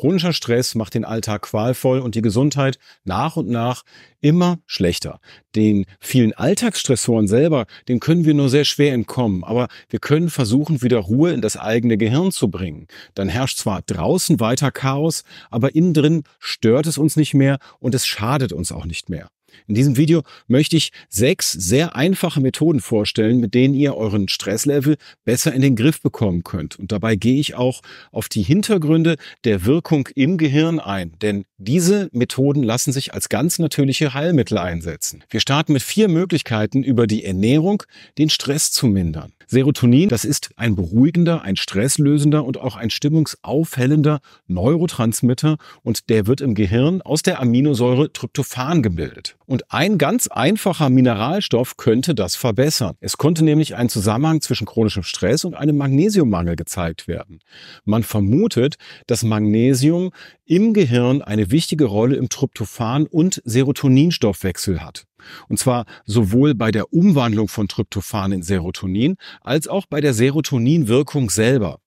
Chronischer Stress macht den Alltag qualvoll und die Gesundheit nach und nach immer schlechter. Den vielen Alltagsstressoren selber, den können wir nur sehr schwer entkommen, aber wir können versuchen, wieder Ruhe in das eigene Gehirn zu bringen. Dann herrscht zwar draußen weiter Chaos, aber innen drin stört es uns nicht mehr und es schadet uns auch nicht mehr. In diesem Video möchte ich sechs sehr einfache Methoden vorstellen, mit denen ihr euren Stresslevel besser in den Griff bekommen könnt. Und dabei gehe ich auch auf die Hintergründe der Wirkung im Gehirn ein, denn diese Methoden lassen sich als ganz natürliche Heilmittel einsetzen. Wir starten mit vier Möglichkeiten, über die Ernährung den Stress zu mindern. Serotonin, das ist ein beruhigender, ein stresslösender und auch ein stimmungsaufhellender Neurotransmitter und der wird im Gehirn aus der Aminosäure Tryptophan gebildet. Und ein ganz einfacher Mineralstoff könnte das verbessern. Es konnte nämlich ein Zusammenhang zwischen chronischem Stress und einem Magnesiummangel gezeigt werden. Man vermutet, dass Magnesium im Gehirn eine wichtige Rolle im Tryptophan- und Serotoninstoffwechsel hat. Und zwar sowohl bei der Umwandlung von Tryptophan in Serotonin als auch bei der Serotoninwirkung selber.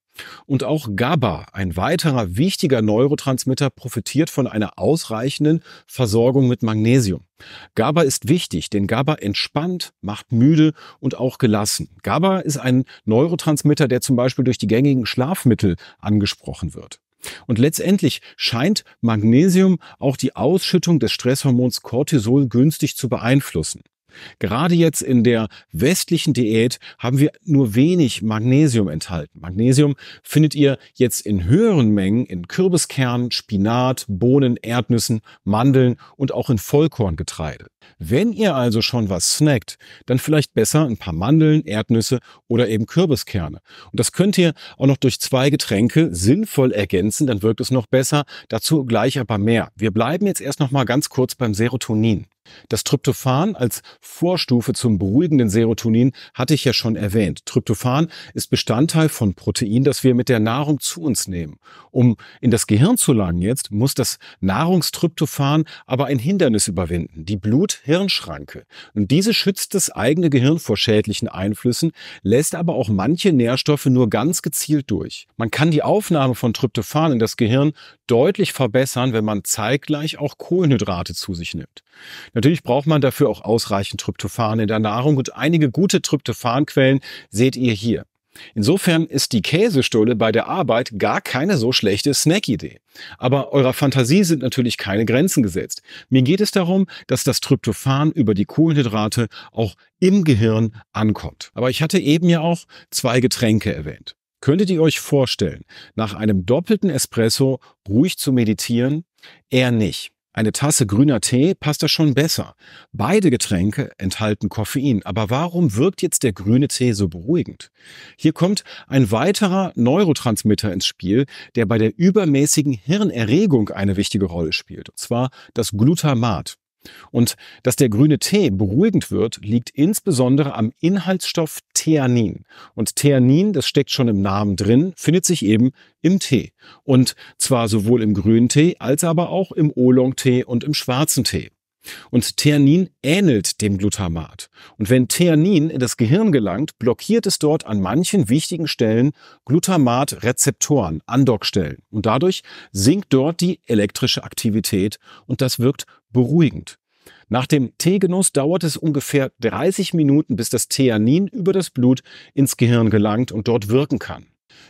Und auch GABA, ein weiterer wichtiger Neurotransmitter, profitiert von einer ausreichenden Versorgung mit Magnesium. GABA ist wichtig, denn GABA entspannt, macht müde und auch gelassen. GABA ist ein Neurotransmitter, der zum Beispiel durch die gängigen Schlafmittel angesprochen wird. Und letztendlich scheint Magnesium auch die Ausschüttung des Stresshormons Cortisol günstig zu beeinflussen. Gerade jetzt in der westlichen Diät haben wir nur wenig Magnesium enthalten. Magnesium findet ihr jetzt in höheren Mengen in Kürbiskernen, Spinat, Bohnen, Erdnüssen, Mandeln und auch in Vollkorngetreide. Wenn ihr also schon was snackt, dann vielleicht besser ein paar Mandeln, Erdnüsse oder eben Kürbiskerne. Und das könnt ihr auch noch durch zwei Getränke sinnvoll ergänzen, dann wirkt es noch besser. Dazu gleich aber mehr. Wir bleiben jetzt erst noch mal ganz kurz beim Serotonin. Das Tryptophan als Vorstufe zum beruhigenden Serotonin hatte ich ja schon erwähnt. Tryptophan ist Bestandteil von Protein, das wir mit der Nahrung zu uns nehmen. Um in das Gehirn zu langen jetzt, muss das Nahrungstryptophan aber ein Hindernis überwinden, die Blut-Hirn-Schranke. Und diese schützt das eigene Gehirn vor schädlichen Einflüssen, lässt aber auch manche Nährstoffe nur ganz gezielt durch. Man kann die Aufnahme von Tryptophan in das Gehirn deutlich verbessern, wenn man zeitgleich auch Kohlenhydrate zu sich nimmt. Natürlich braucht man dafür auch ausreichend Tryptophan in der Nahrung und einige gute Tryptophanquellen seht ihr hier. Insofern ist die Käsestulle bei der Arbeit gar keine so schlechte Snackidee. Aber eurer Fantasie sind natürlich keine Grenzen gesetzt. Mir geht es darum, dass das Tryptophan über die Kohlenhydrate auch im Gehirn ankommt. Aber ich hatte eben ja auch zwei Getränke erwähnt. Könntet ihr euch vorstellen, nach einem doppelten Espresso ruhig zu meditieren? Eher nicht eine Tasse grüner Tee passt da schon besser. Beide Getränke enthalten Koffein. Aber warum wirkt jetzt der grüne Tee so beruhigend? Hier kommt ein weiterer Neurotransmitter ins Spiel, der bei der übermäßigen Hirnerregung eine wichtige Rolle spielt. Und zwar das Glutamat. Und dass der grüne Tee beruhigend wird, liegt insbesondere am Inhaltsstoff Theanin. Und Theanin, das steckt schon im Namen drin, findet sich eben im Tee. Und zwar sowohl im grünen Tee als aber auch im Oolong-Tee und im schwarzen Tee. Und Theanin ähnelt dem Glutamat. Und wenn Theanin in das Gehirn gelangt, blockiert es dort an manchen wichtigen Stellen Glutamatrezeptoren, Andockstellen. Und dadurch sinkt dort die elektrische Aktivität und das wirkt beruhigend. Nach dem Teegenuss dauert es ungefähr 30 Minuten, bis das Theanin über das Blut ins Gehirn gelangt und dort wirken kann.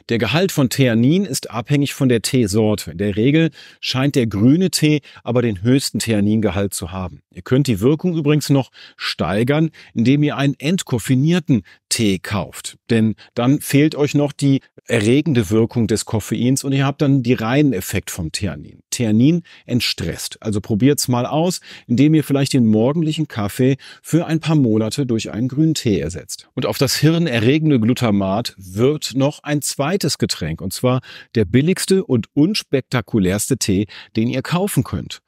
Der Gehalt von Theanin ist abhängig von der Teesorte. In der Regel scheint der grüne Tee aber den höchsten Theaningehalt zu haben. Ihr könnt die Wirkung übrigens noch steigern, indem ihr einen entkoffinierten Tee kauft. Denn dann fehlt euch noch die erregende Wirkung des Koffeins und ihr habt dann die reinen Effekt vom Theanin. Theanin entstresst. Also probiert es mal aus, indem ihr vielleicht den morgendlichen Kaffee für ein paar Monate durch einen grünen Tee ersetzt. Und auf das hirnerregende Glutamat wird noch ein zweites Getränk, und zwar der billigste und unspektakulärste Tee, den ihr kaufen könnt.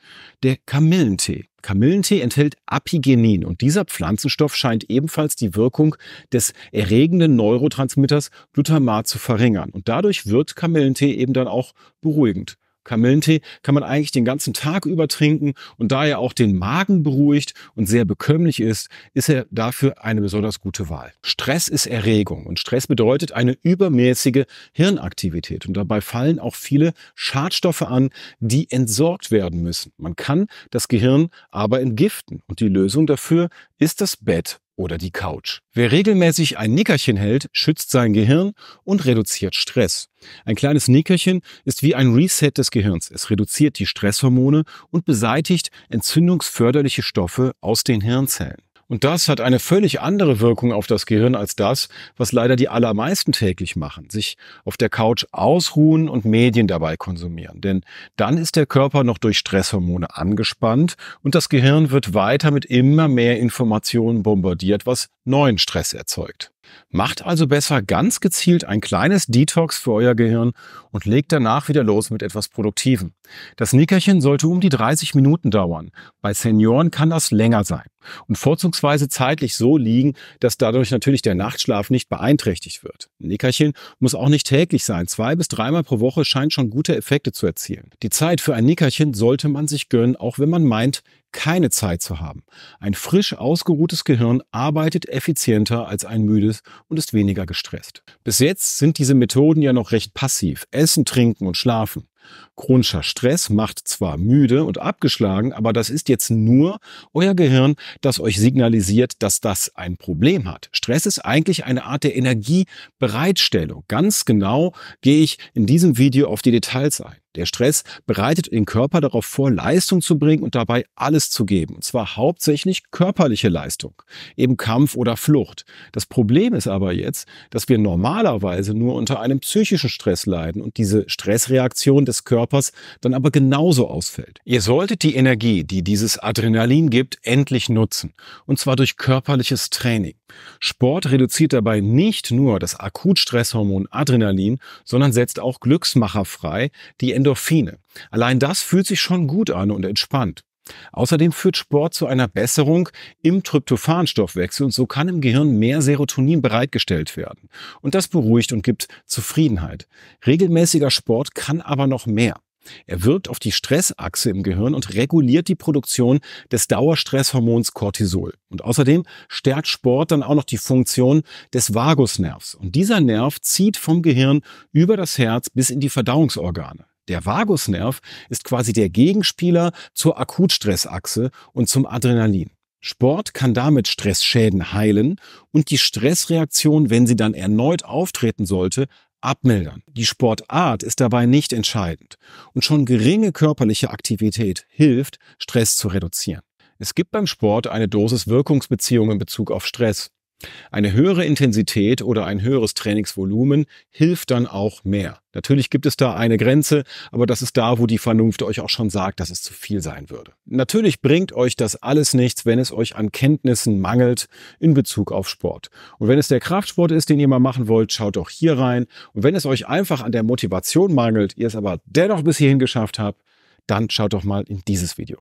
Der Kamillentee. Kamillentee enthält Apigenin und dieser Pflanzenstoff scheint ebenfalls die Wirkung des erregenden Neurotransmitters Glutamat zu verringern. Und dadurch wird Kamillentee eben dann auch beruhigend. Kamillentee kann man eigentlich den ganzen Tag über trinken und da er auch den Magen beruhigt und sehr bekömmlich ist, ist er dafür eine besonders gute Wahl. Stress ist Erregung und Stress bedeutet eine übermäßige Hirnaktivität und dabei fallen auch viele Schadstoffe an, die entsorgt werden müssen. Man kann das Gehirn aber entgiften und die Lösung dafür ist das Bett oder die Couch. Wer regelmäßig ein Nickerchen hält, schützt sein Gehirn und reduziert Stress. Ein kleines Nickerchen ist wie ein Reset des Gehirns. Es reduziert die Stresshormone und beseitigt entzündungsförderliche Stoffe aus den Hirnzellen. Und das hat eine völlig andere Wirkung auf das Gehirn als das, was leider die allermeisten täglich machen, sich auf der Couch ausruhen und Medien dabei konsumieren. Denn dann ist der Körper noch durch Stresshormone angespannt und das Gehirn wird weiter mit immer mehr Informationen bombardiert, was neuen Stress erzeugt. Macht also besser ganz gezielt ein kleines Detox für euer Gehirn und legt danach wieder los mit etwas Produktivem. Das Nickerchen sollte um die 30 Minuten dauern. Bei Senioren kann das länger sein und vorzugsweise zeitlich so liegen, dass dadurch natürlich der Nachtschlaf nicht beeinträchtigt wird. Nickerchen muss auch nicht täglich sein. Zwei bis dreimal pro Woche scheint schon gute Effekte zu erzielen. Die Zeit für ein Nickerchen sollte man sich gönnen, auch wenn man meint, keine Zeit zu haben. Ein frisch ausgeruhtes Gehirn arbeitet effizienter als ein müdes und ist weniger gestresst. Bis jetzt sind diese Methoden ja noch recht passiv. Essen, trinken und schlafen. Chronischer Stress macht zwar müde und abgeschlagen, aber das ist jetzt nur euer Gehirn, das euch signalisiert, dass das ein Problem hat. Stress ist eigentlich eine Art der Energiebereitstellung. Ganz genau gehe ich in diesem Video auf die Details ein. Der Stress bereitet den Körper darauf vor, Leistung zu bringen und dabei alles zu geben. Und zwar hauptsächlich körperliche Leistung, eben Kampf oder Flucht. Das Problem ist aber jetzt, dass wir normalerweise nur unter einem psychischen Stress leiden und diese Stressreaktion des Körpers dann aber genauso ausfällt. Ihr solltet die Energie, die dieses Adrenalin gibt, endlich nutzen. Und zwar durch körperliches Training. Sport reduziert dabei nicht nur das Akutstresshormon Adrenalin, sondern setzt auch Glücksmacher frei, die Endorphine. Allein das fühlt sich schon gut an und entspannt. Außerdem führt Sport zu einer Besserung im Tryptophanstoffwechsel und so kann im Gehirn mehr Serotonin bereitgestellt werden. Und das beruhigt und gibt Zufriedenheit. Regelmäßiger Sport kann aber noch mehr. Er wirkt auf die Stressachse im Gehirn und reguliert die Produktion des Dauerstresshormons Cortisol. Und außerdem stärkt Sport dann auch noch die Funktion des Vagusnervs. Und dieser Nerv zieht vom Gehirn über das Herz bis in die Verdauungsorgane. Der Vagusnerv ist quasi der Gegenspieler zur Akutstressachse und zum Adrenalin. Sport kann damit Stressschäden heilen und die Stressreaktion, wenn sie dann erneut auftreten sollte, abmildern. Die Sportart ist dabei nicht entscheidend und schon geringe körperliche Aktivität hilft, Stress zu reduzieren. Es gibt beim Sport eine Dosis-Wirkungsbeziehung in Bezug auf Stress. Eine höhere Intensität oder ein höheres Trainingsvolumen hilft dann auch mehr. Natürlich gibt es da eine Grenze, aber das ist da, wo die Vernunft euch auch schon sagt, dass es zu viel sein würde. Natürlich bringt euch das alles nichts, wenn es euch an Kenntnissen mangelt in Bezug auf Sport. Und wenn es der Kraftsport ist, den ihr mal machen wollt, schaut doch hier rein. Und wenn es euch einfach an der Motivation mangelt, ihr es aber dennoch bis hierhin geschafft habt, dann schaut doch mal in dieses Video.